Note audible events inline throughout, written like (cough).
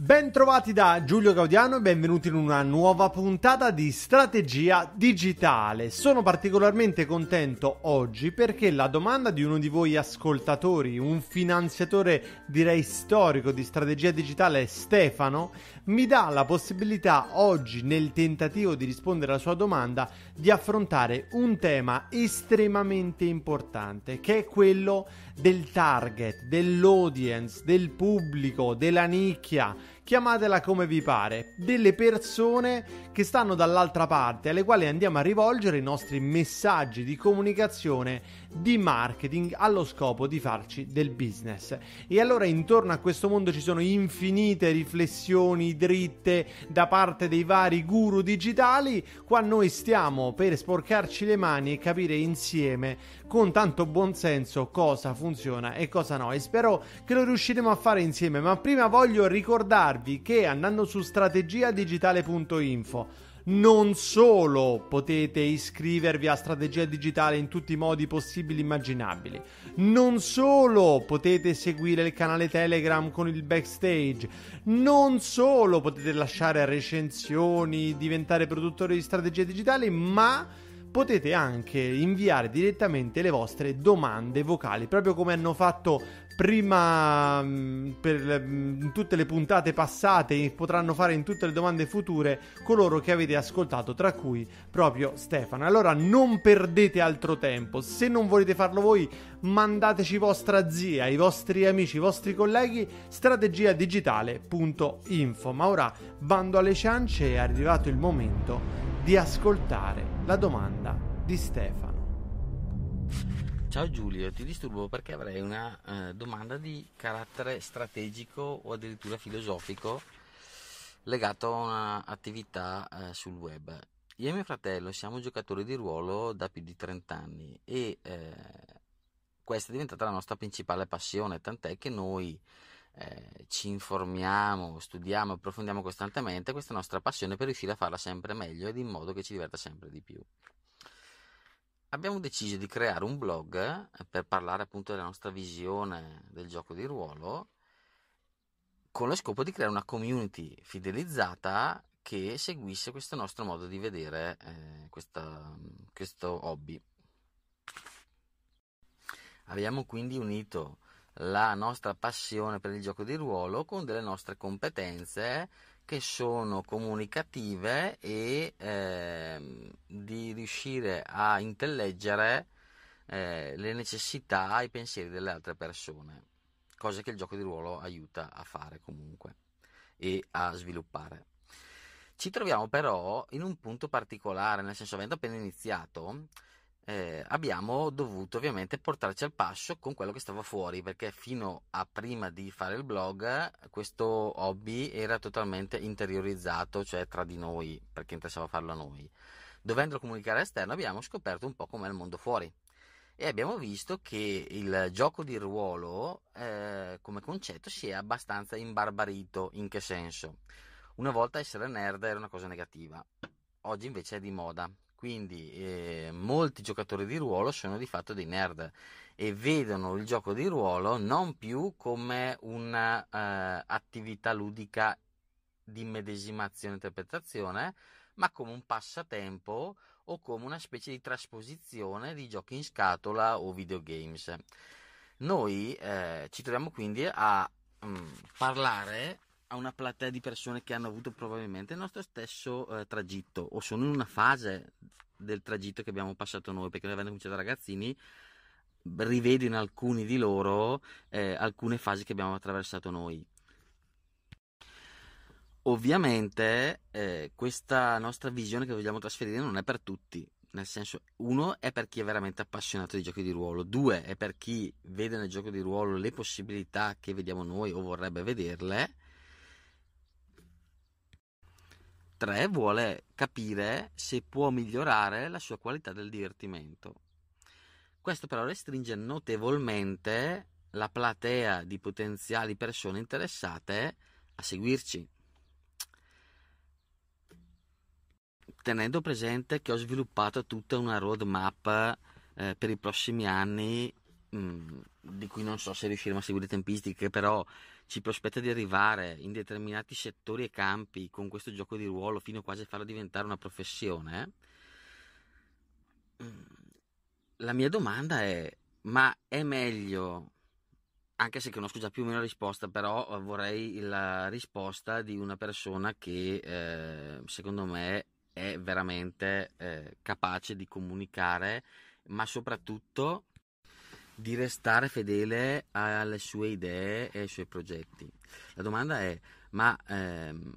Bentrovati da Giulio Gaudiano e benvenuti in una nuova puntata di Strategia Digitale. Sono particolarmente contento oggi perché la domanda di uno di voi ascoltatori, un finanziatore direi storico di strategia digitale Stefano, mi dà la possibilità oggi nel tentativo di rispondere alla sua domanda di affrontare un tema estremamente importante che è quello del target, dell'audience, del pubblico, della nicchia chiamatela come vi pare, delle persone che stanno dall'altra parte, alle quali andiamo a rivolgere i nostri messaggi di comunicazione, di marketing, allo scopo di farci del business. E allora intorno a questo mondo ci sono infinite riflessioni dritte da parte dei vari guru digitali, qua noi stiamo per sporcarci le mani e capire insieme con tanto buonsenso cosa funziona e cosa no e spero che lo riusciremo a fare insieme, ma prima voglio ricordarvi ricordarvi che andando su strategiadigitale.info non solo potete iscrivervi a Strategia Digitale in tutti i modi possibili e immaginabili, non solo potete seguire il canale Telegram con il backstage, non solo potete lasciare recensioni, diventare produttori di strategie digitali, ma potete anche inviare direttamente le vostre domande vocali, proprio come hanno fatto prima mm, per mm, tutte le puntate passate e potranno fare in tutte le domande future coloro che avete ascoltato, tra cui proprio Stefano. Allora non perdete altro tempo, se non volete farlo voi mandateci vostra zia, i vostri amici, i vostri colleghi, strategiadigitale.info. Ma ora bando alle ciance, è arrivato il momento di ascoltare la domanda di Stefano. Ciao Giulio, ti disturbo perché avrei una eh, domanda di carattere strategico o addirittura filosofico legato a un'attività eh, sul web. Io e mio fratello siamo giocatori di ruolo da più di 30 anni e eh, questa è diventata la nostra principale passione, tant'è che noi eh, ci informiamo, studiamo, approfondiamo costantemente questa nostra passione per riuscire a farla sempre meglio ed in modo che ci diverta sempre di più. Abbiamo deciso di creare un blog eh, per parlare appunto della nostra visione del gioco di ruolo con lo scopo di creare una community fidelizzata che seguisse questo nostro modo di vedere eh, questa, questo hobby. Abbiamo quindi unito la nostra passione per il gioco di ruolo con delle nostre competenze che sono comunicative e eh, di riuscire a intelleggere eh, le necessità e i pensieri delle altre persone, cose che il gioco di ruolo aiuta a fare comunque e a sviluppare. Ci troviamo però in un punto particolare, nel senso avendo appena iniziato, eh, abbiamo dovuto ovviamente portarci al passo con quello che stava fuori perché fino a prima di fare il blog questo hobby era totalmente interiorizzato cioè tra di noi perché interessava farlo a noi dovendolo comunicare all'esterno abbiamo scoperto un po' com'è il mondo fuori e abbiamo visto che il gioco di ruolo eh, come concetto si è abbastanza imbarbarito in che senso una volta essere nerd era una cosa negativa oggi invece è di moda quindi eh, molti giocatori di ruolo sono di fatto dei nerd e vedono il gioco di ruolo non più come un'attività eh, ludica di medesimazione e interpretazione, ma come un passatempo o come una specie di trasposizione di giochi in scatola o videogames. Noi eh, ci troviamo quindi a mh, mm, parlare a una platea di persone che hanno avuto probabilmente il nostro stesso eh, tragitto o sono in una fase del tragitto che abbiamo passato noi, perché noi avendo cominciato da ragazzini rivedo in alcuni di loro eh, alcune fasi che abbiamo attraversato noi. Ovviamente eh, questa nostra visione che vogliamo trasferire non è per tutti, nel senso uno è per chi è veramente appassionato di giochi di ruolo, due è per chi vede nel gioco di ruolo le possibilità che vediamo noi o vorrebbe vederle, 3 vuole capire se può migliorare la sua qualità del divertimento. Questo però restringe notevolmente la platea di potenziali persone interessate a seguirci. Tenendo presente che ho sviluppato tutta una roadmap eh, per i prossimi anni, mh, mm, di cui non so se riusciremo a seguire le tempistiche, però ci prospetta di arrivare in determinati settori e campi con questo gioco di ruolo fino quasi a farlo diventare una professione, mm, la mia domanda è, ma è meglio, anche se conosco già più o meno la risposta, però vorrei la risposta di una persona che eh, secondo me è veramente eh, capace di comunicare, ma soprattutto di restare fedele alle sue idee e ai suoi progetti. La domanda è, ma ehm,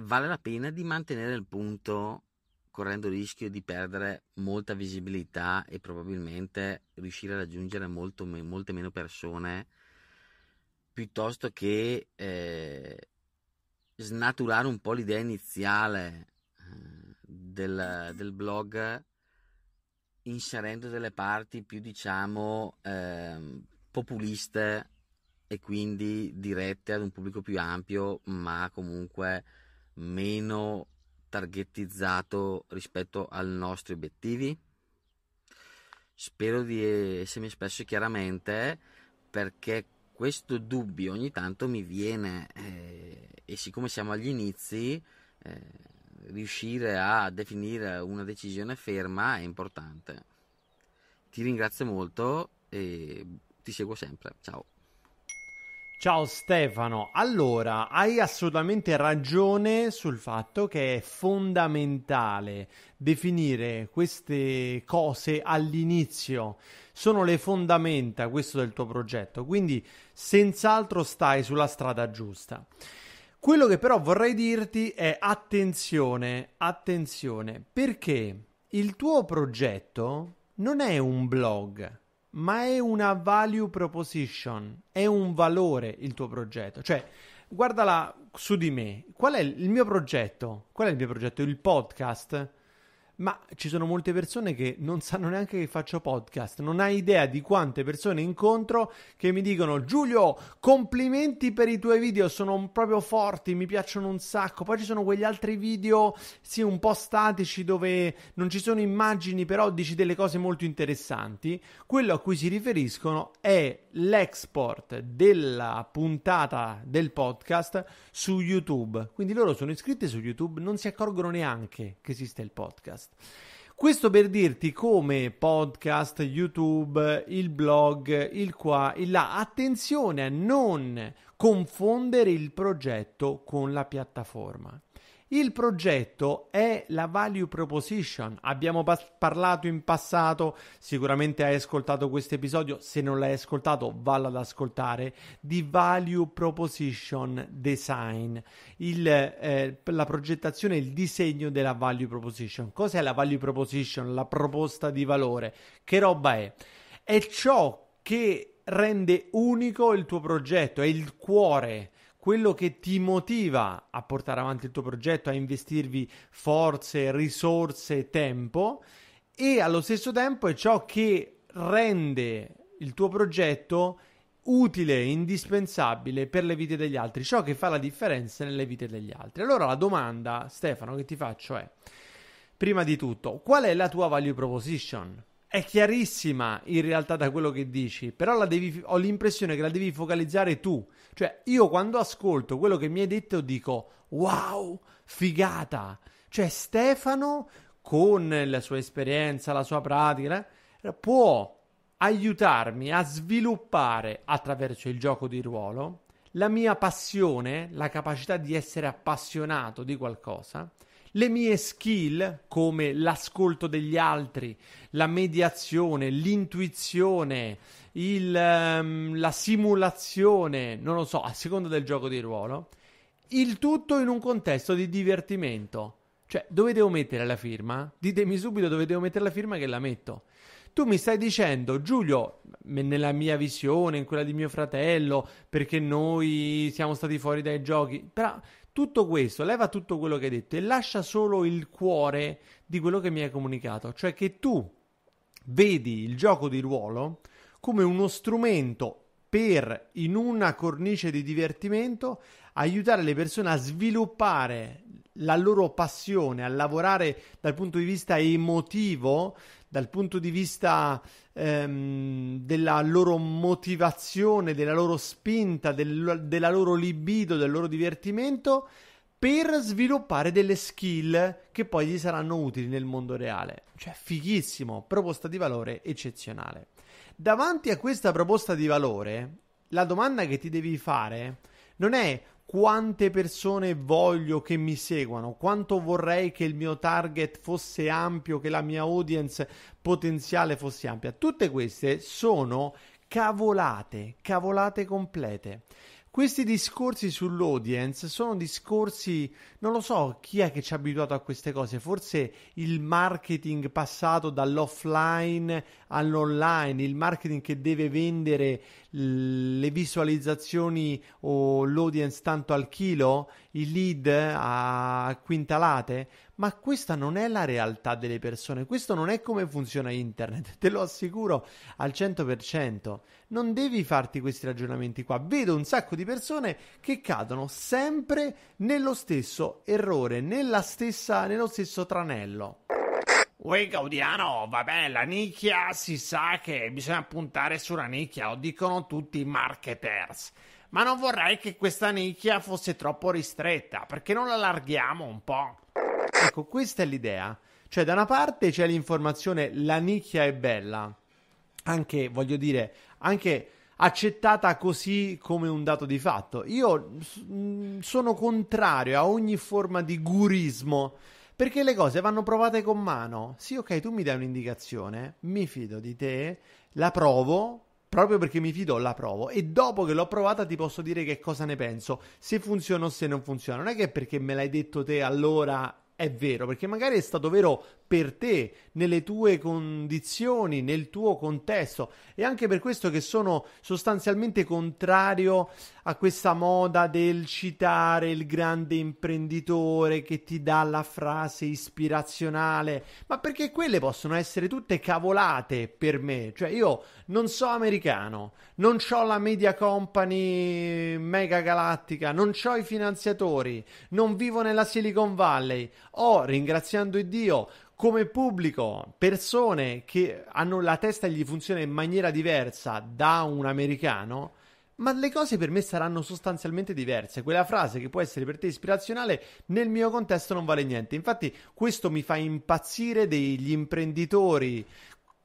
vale la pena di mantenere il punto correndo il rischio di perdere molta visibilità e probabilmente riuscire a raggiungere molto, molte meno persone piuttosto che eh, snaturare un po' l'idea iniziale eh, del, del blog inserendo delle parti più diciamo eh, populiste e quindi dirette ad un pubblico più ampio ma comunque meno targetizzato rispetto ai nostri obiettivi spero di essermi espresso chiaramente perché questo dubbio ogni tanto mi viene eh, e siccome siamo agli inizi eh, riuscire a definire una decisione ferma è importante. Ti ringrazio molto e ti seguo sempre. Ciao. Ciao Stefano, allora hai assolutamente ragione sul fatto che è fondamentale definire queste cose all'inizio, sono le fondamenta questo del tuo progetto, quindi senz'altro stai sulla strada giusta. Quello che però vorrei dirti è attenzione, attenzione, perché il tuo progetto non è un blog, ma è una value proposition, è un valore il tuo progetto. Cioè, guardala su di me, qual è il mio progetto? Qual è il mio progetto? Il podcast? ma ci sono molte persone che non sanno neanche che faccio podcast, non hai idea di quante persone incontro che mi dicono Giulio, complimenti per i tuoi video, sono proprio forti, mi piacciono un sacco, poi ci sono quegli altri video, sì, un po' statici dove non ci sono immagini, però dici delle cose molto interessanti, quello a cui si riferiscono è l'export della puntata del podcast su YouTube, quindi loro sono iscritti su YouTube, non si accorgono neanche che esiste il podcast. Questo per dirti come podcast, YouTube, il blog, il qua, il là, attenzione a non confondere il progetto con la piattaforma. Il progetto è la value proposition. Abbiamo pa- parlato in passato, sicuramente hai ascoltato questo episodio, se non l'hai ascoltato valla ad ascoltare, di value proposition design, il, eh, la progettazione il disegno della value proposition. Cos'è la value proposition? La proposta di valore. Che roba è? È ciò che rende unico il tuo progetto, è il cuore quello che ti motiva a portare avanti il tuo progetto, a investirvi forze, risorse, tempo e allo stesso tempo è ciò che rende il tuo progetto utile, indispensabile per le vite degli altri, ciò che fa la differenza nelle vite degli altri. Allora la domanda, Stefano, che ti faccio è, prima di tutto, qual è la tua value proposition? è chiarissima in realtà da quello che dici, però devi, ho l'impressione che la devi focalizzare tu. Cioè, io quando ascolto quello che mi hai detto dico wow, figata. Cioè, Stefano, con la sua esperienza, la sua pratica, eh, può aiutarmi a sviluppare attraverso il gioco di ruolo la mia passione, la capacità di essere appassionato di qualcosa le mie skill, come l'ascolto degli altri, la mediazione, l'intuizione, il, um, la simulazione, non lo so, a seconda del gioco di ruolo, il tutto in un contesto di divertimento. Cioè, dove devo mettere la firma? Ditemi subito dove devo mettere la firma che la metto. Tu mi stai dicendo, Giulio, nella mia visione, in quella di mio fratello, perché noi siamo stati fuori dai giochi, però tutto questo, leva tutto quello che hai detto e lascia solo il cuore di quello che mi hai comunicato, cioè che tu vedi il gioco di ruolo come uno strumento per, in una cornice di divertimento, aiutare le persone a sviluppare la loro passione, a lavorare dal punto di vista emotivo dal punto di vista ehm, della loro motivazione, della loro spinta, del, della loro libido, del loro divertimento per sviluppare delle skill che poi gli saranno utili nel mondo reale. Cioè, fighissimo, proposta di valore eccezionale. Davanti a questa proposta di valore, la domanda che ti devi fare non è quante persone voglio che mi seguano, quanto vorrei che il mio target fosse ampio, che la mia audience potenziale fosse ampia. Tutte queste sono cavolate, cavolate complete. Questi discorsi sull'audience sono discorsi, non lo so chi è che ci ha abituato a queste cose, forse il marketing passato dall'offline all'online, il marketing che deve vendere le visualizzazioni o l'audience tanto al chilo, i lead a quintalate, ma questa non è la realtà delle persone, questo non è come funziona internet, te lo assicuro al 100%. Non devi farti questi ragionamenti qua. Vedo un sacco di persone che cadono sempre nello stesso errore, stessa, nello stesso tranello. Uè Gaudiano, vabbè, la nicchia si sa che bisogna puntare sulla nicchia, lo dicono tutti i marketers ma non vorrei che questa nicchia fosse troppo ristretta, perché non la allarghiamo un po'? Ecco, questa è l'idea. Cioè, da una parte c'è l'informazione, la nicchia è bella, anche, voglio dire, anche accettata così come un dato di fatto. Io mm, sono contrario a ogni forma di gurismo. Perché le cose vanno provate con mano. Sì, ok, tu mi dai un'indicazione, mi fido di te, la provo, proprio perché mi fido, la provo e dopo che l'ho provata ti posso dire che cosa ne penso, se funziona o se non funziona. Non è che perché me l'hai detto te allora è vero, perché magari è stato vero per te, nelle tue condizioni, nel tuo contesto. E anche per questo che sono sostanzialmente contrario a questa moda del citare il grande imprenditore che ti dà la frase ispirazionale, ma perché quelle possono essere tutte cavolate per me. Cioè io non so americano, non ho la media company mega galattica, non ho i finanziatori, non vivo nella Silicon Valley. Ho, oh, ringraziando Dio, come pubblico, persone che hanno la testa e gli funziona in maniera diversa da un americano, ma le cose per me saranno sostanzialmente diverse. Quella frase che può essere per te ispirazionale, nel mio contesto non vale niente. Infatti, questo mi fa impazzire degli imprenditori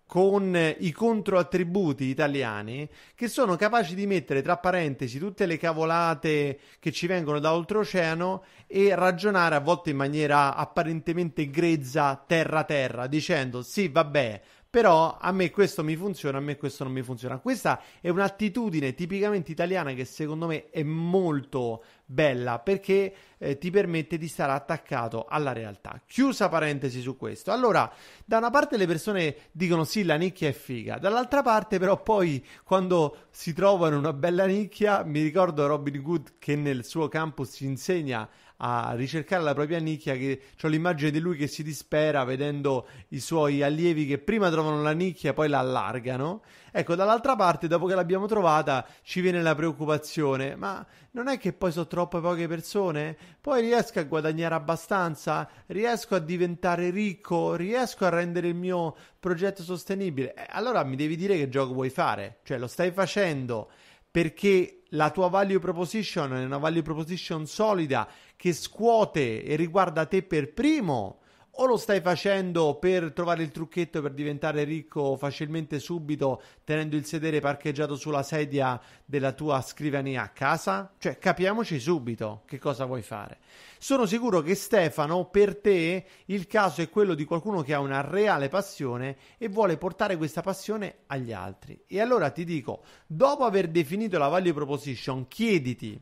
con eh, i controattributi italiani che sono capaci di mettere tra parentesi tutte le cavolate che ci vengono da oltreoceano e ragionare a volte in maniera apparentemente grezza terra terra dicendo sì vabbè però a me questo mi funziona, a me questo non mi funziona. Questa è un'attitudine tipicamente italiana che secondo me è molto bella perché eh, ti permette di stare attaccato alla realtà. Chiusa parentesi su questo. Allora, da una parte le persone dicono sì, la nicchia è figa, dall'altra parte però poi quando si trovano una bella nicchia, mi ricordo Robin Good che nel suo campus insegna a ricercare la propria nicchia, che ho l'immagine di lui che si dispera vedendo i suoi allievi che prima trovano la nicchia e poi la allargano. Ecco, dall'altra parte, dopo che l'abbiamo trovata, ci viene la preoccupazione, ma non è che poi sono troppe poche persone? Poi riesco a guadagnare abbastanza? Riesco a diventare ricco? Riesco a rendere il mio progetto sostenibile? Eh, allora mi devi dire che gioco vuoi fare, cioè lo stai facendo perché la tua value proposition è una value proposition solida che scuote e riguarda te per primo o lo stai facendo per trovare il trucchetto per diventare ricco facilmente subito tenendo il sedere parcheggiato sulla sedia della tua scrivania a casa? Cioè, capiamoci subito che cosa vuoi fare. Sono sicuro che Stefano, per te, il caso è quello di qualcuno che ha una reale passione e vuole portare questa passione agli altri. E allora ti dico, dopo aver definito la value proposition, chiediti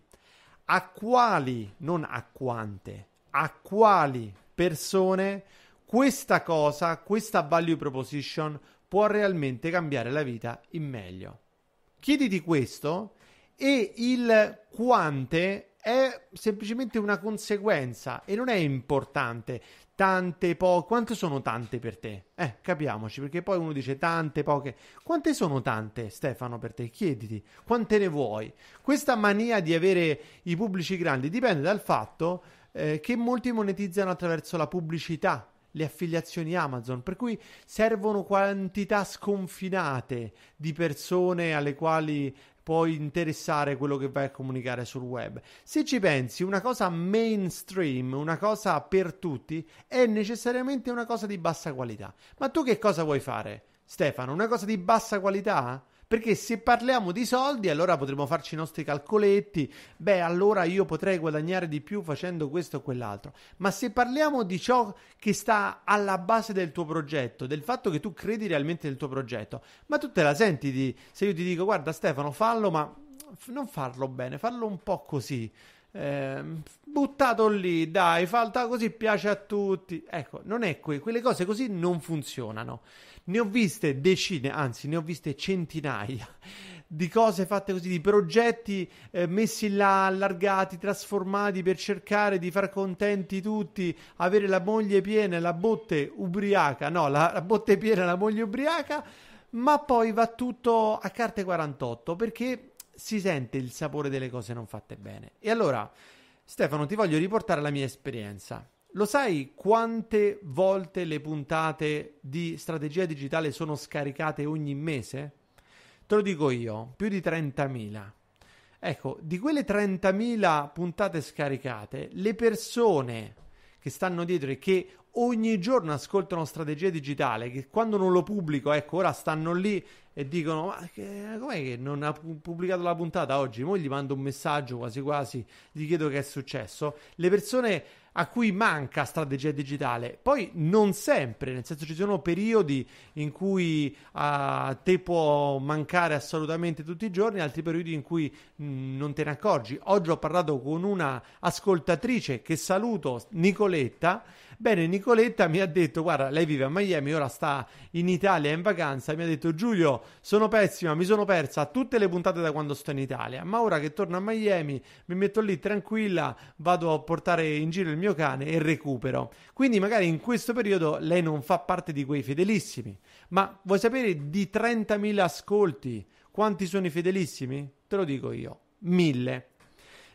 a quali, non a quante, a quali persone, questa cosa, questa value proposition può realmente cambiare la vita in meglio. Chiediti questo e il quante è semplicemente una conseguenza e non è importante tante poche. Quante sono tante per te? Eh, capiamoci, perché poi uno dice tante poche. Quante sono tante, Stefano, per te? Chiediti, quante ne vuoi? Questa mania di avere i pubblici grandi dipende dal fatto eh, che molti monetizzano attraverso la pubblicità, le affiliazioni Amazon, per cui servono quantità sconfinate di persone alle quali puoi interessare quello che vai a comunicare sul web. Se ci pensi, una cosa mainstream, una cosa per tutti, è necessariamente una cosa di bassa qualità. Ma tu che cosa vuoi fare? Stefano, una cosa di bassa qualità? Perché se parliamo di soldi, allora potremmo farci i nostri calcoletti, beh, allora io potrei guadagnare di più facendo questo o quell'altro. Ma se parliamo di ciò che sta alla base del tuo progetto, del fatto che tu credi realmente nel tuo progetto, ma tu te la senti di se io ti dico guarda Stefano, fallo, ma non farlo bene, fallo un po' così, eh, buttato lì, dai, falta così piace a tutti. Ecco, non è qui, quelle cose così non funzionano. Ne ho viste decine, anzi ne ho viste centinaia (laughs) di cose fatte così, di progetti eh, messi là, allargati, trasformati per cercare di far contenti tutti, avere la moglie piena e la botte ubriaca, no, la, la botte piena e la moglie ubriaca, ma poi va tutto a carte 48 perché si sente il sapore delle cose non fatte bene. E allora, Stefano, ti voglio riportare la mia esperienza. Lo sai quante volte le puntate di strategia digitale sono scaricate ogni mese? Te lo dico io, più di 30.000. Ecco, di quelle 30.000 puntate scaricate, le persone che stanno dietro e che ogni giorno ascoltano strategia digitale, che quando non lo pubblico, ecco, ora stanno lì e dicono: Ma che, com'è che non ha pubblicato la puntata oggi? Mo' gli mando un messaggio quasi quasi, gli chiedo che è successo. Le persone a cui manca strategia digitale. Poi non sempre, nel senso ci sono periodi in cui a uh, te può mancare assolutamente tutti i giorni, altri periodi in cui mh, non te ne accorgi. Oggi ho parlato con una ascoltatrice che saluto, Nicoletta, Bene, Nicoletta mi ha detto, guarda, lei vive a Miami, ora sta in Italia in vacanza, mi ha detto Giulio, sono pessima, mi sono persa tutte le puntate da quando sto in Italia, ma ora che torno a Miami mi metto lì tranquilla, vado a portare in giro il mio cane e recupero. Quindi magari in questo periodo lei non fa parte di quei fedelissimi, ma vuoi sapere di 30.000 ascolti quanti sono i fedelissimi? Te lo dico io, 1.000.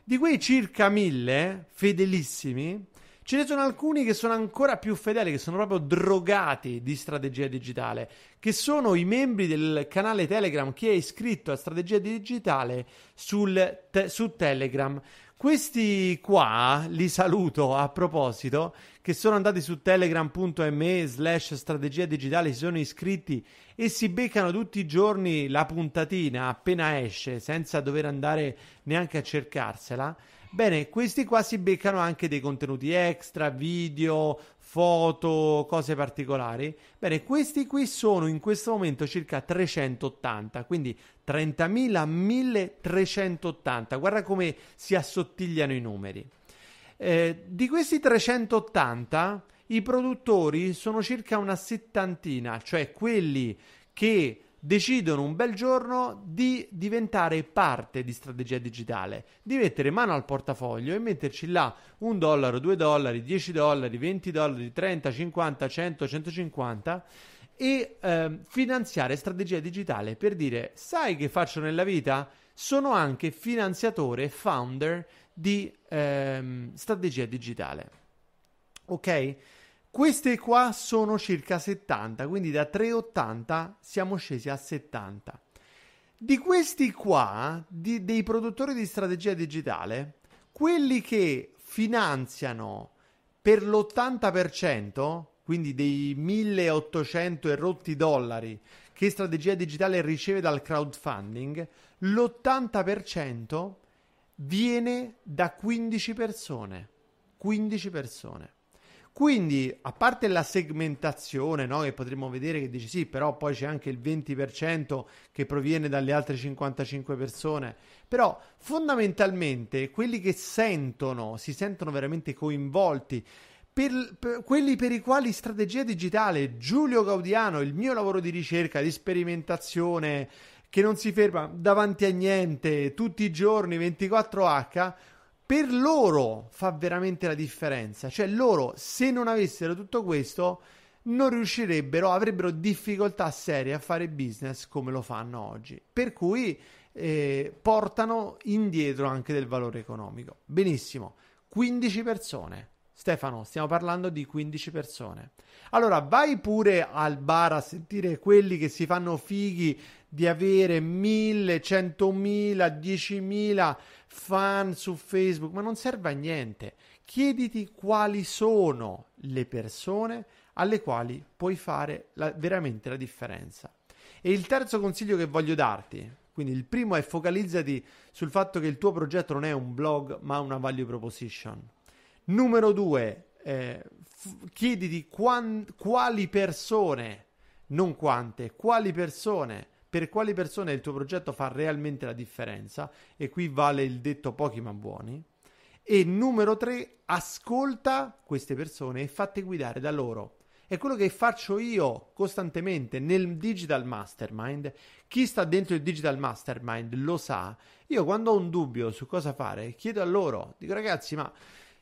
Di quei circa 1.000 fedelissimi, Ce ne sono alcuni che sono ancora più fedeli, che sono proprio drogati di strategia digitale, che sono i membri del canale Telegram chi è iscritto a strategia digitale sul te- su Telegram. Questi qua li saluto a proposito, che sono andati su telegram.me slash strategia digitale, si sono iscritti e si beccano tutti i giorni la puntatina appena esce, senza dover andare neanche a cercarsela. Bene, questi qua si beccano anche dei contenuti extra, video, foto, cose particolari. Bene, questi qui sono in questo momento circa 380, quindi 30.000, 1.380. Guarda come si assottigliano i numeri. Eh, di questi 380, i produttori sono circa una settantina, cioè quelli che decidono un bel giorno di diventare parte di strategia digitale, di mettere mano al portafoglio e metterci là un dollaro, due dollari, dieci dollari, venti dollari, 30, 50, 100, 150 e eh, finanziare strategia digitale per dire sai che faccio nella vita? Sono anche finanziatore e founder di ehm, strategia digitale. Ok? Queste qua sono circa 70, quindi da 3,80 siamo scesi a 70. Di questi qua, di, dei produttori di strategia digitale, quelli che finanziano per l'80%, quindi dei 1800 e rotti dollari che strategia digitale riceve dal crowdfunding, l'80% viene da 15 persone. 15 persone. Quindi, a parte la segmentazione, no, che potremmo vedere che dice sì, però poi c'è anche il 20% che proviene dalle altre 55 persone, però fondamentalmente quelli che sentono, si sentono veramente coinvolti, per, per, quelli per i quali strategia digitale, Giulio Gaudiano, il mio lavoro di ricerca, di sperimentazione, che non si ferma davanti a niente tutti i giorni 24H, per loro fa veramente la differenza. Cioè loro, se non avessero tutto questo, non riuscirebbero, avrebbero difficoltà serie a fare business come lo fanno oggi. Per cui eh, portano indietro anche del valore economico. Benissimo, 15 persone. Stefano, stiamo parlando di 15 persone. Allora, vai pure al bar a sentire quelli che si fanno fighi di avere 1000, 100.000, 10.000 fan su Facebook, ma non serve a niente. Chiediti quali sono le persone alle quali puoi fare la, veramente la differenza. E il terzo consiglio che voglio darti, quindi il primo è focalizzati sul fatto che il tuo progetto non è un blog ma una value proposition. Numero due, eh, f- chiediti quan- quali persone, non quante, quali persone per quali persone il tuo progetto fa realmente la differenza, e qui vale il detto pochi ma buoni. E numero tre, ascolta queste persone e fatti guidare da loro. È quello che faccio io costantemente nel Digital Mastermind. Chi sta dentro il Digital Mastermind lo sa. Io quando ho un dubbio su cosa fare, chiedo a loro, dico ragazzi, ma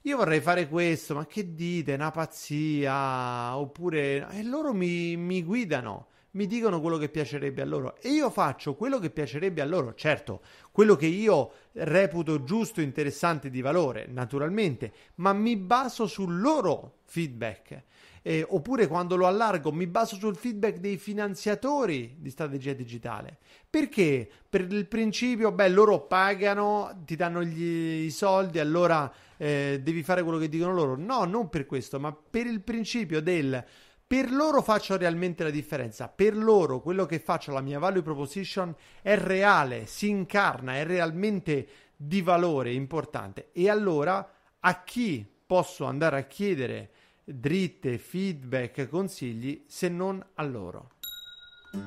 io vorrei fare questo, ma che dite? Una pazzia? Oppure... E loro mi, mi guidano mi dicono quello che piacerebbe a loro e io faccio quello che piacerebbe a loro, certo, quello che io reputo giusto, interessante di valore, naturalmente, ma mi baso sul loro feedback. Eh, oppure quando lo allargo mi baso sul feedback dei finanziatori di strategia digitale. Perché? Per il principio, beh, loro pagano, ti danno gli, i soldi, allora eh, devi fare quello che dicono loro. No, non per questo, ma per il principio del per loro faccio realmente la differenza, per loro quello che faccio, la mia value proposition è reale, si incarna, è realmente di valore importante. E allora a chi posso andare a chiedere dritte, feedback, consigli se non a loro?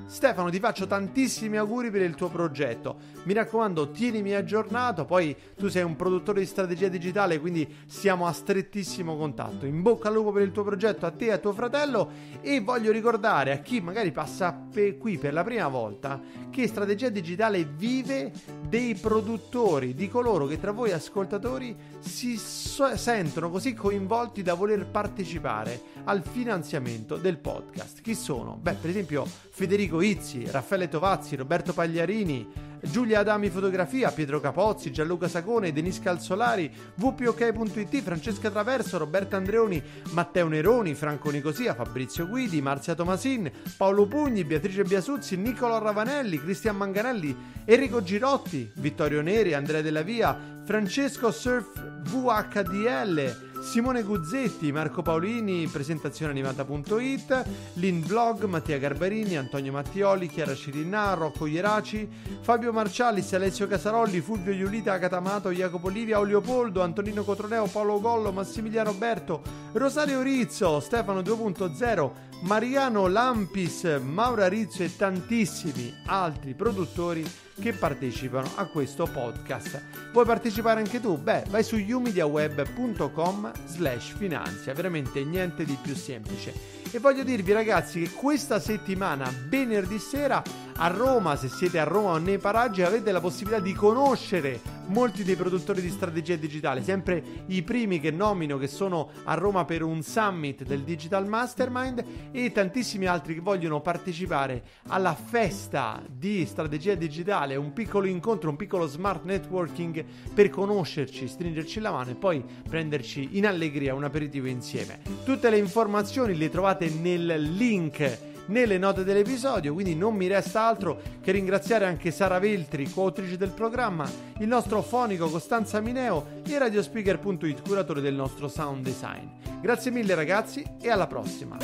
Stefano, ti faccio tantissimi auguri per il tuo progetto. Mi raccomando, tienimi aggiornato. Poi tu sei un produttore di strategia digitale, quindi siamo a strettissimo contatto. In bocca al lupo per il tuo progetto, a te e a tuo fratello. E voglio ricordare a chi magari passa per qui per la prima volta che strategia digitale vive dei produttori, di coloro che tra voi ascoltatori si so- sentono così coinvolti da voler partecipare al finanziamento del podcast. Chi sono? Beh, per esempio, Federico. Federico Izzi, Raffaele Tovazzi, Roberto Pagliarini, Giulia Adami Fotografia, Pietro Capozzi, Gianluca Sacone, Denis Calzolari, wpok.it, Francesca Traverso, Roberto Andreoni, Matteo Neroni, Franco Nicosia, Fabrizio Guidi, Marzia Tomasin, Paolo Pugni, Beatrice Biasuzzi, Niccolo Ravanelli, Cristian Manganelli, Enrico Girotti, Vittorio Neri, Andrea Della Via, Francesco Surf VHDL, Simone Guzzetti, Marco Paolini, presentazioneanimata.it, Lin Vlog, Mattia Garbarini, Antonio Mattioli, Chiara Cirinà, Rocco Ieraci, Fabio Marcialis, Alessio Casarolli, Fulvio Iulita, Catamato, Jacopo Livia, Olio Poldo, Antonino Cotroneo, Paolo Gollo, Massimiliano Berto, Rosario Rizzo, Stefano 2.0, Mariano Lampis, Maura Rizzo e tantissimi altri produttori che partecipano a questo podcast. Vuoi partecipare anche tu? Beh, vai su umediaweb.com slash finanzia, veramente niente di più semplice. E voglio dirvi ragazzi che questa settimana, venerdì sera, a Roma, se siete a Roma o nei paraggi, avete la possibilità di conoscere molti dei produttori di strategia digitale, sempre i primi che nomino che sono a Roma per un summit del Digital Mastermind e tantissimi altri che vogliono partecipare alla festa di strategia digitale, un piccolo incontro, un piccolo smart networking per conoscerci, stringerci la mano e poi prenderci in allegria un aperitivo insieme. Tutte le informazioni le trovate nel link nelle note dell'episodio, quindi non mi resta altro che ringraziare anche Sara Veltri, coautrice del programma, il nostro fonico Costanza Mineo e radiospeaker.it, curatore del nostro sound design. Grazie mille ragazzi e alla prossima.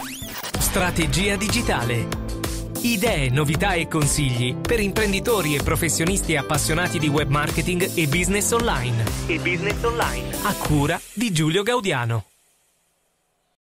Strategia digitale. Idee, novità e consigli per imprenditori e professionisti appassionati di web marketing e business online. E business online. A cura di Giulio Gaudiano.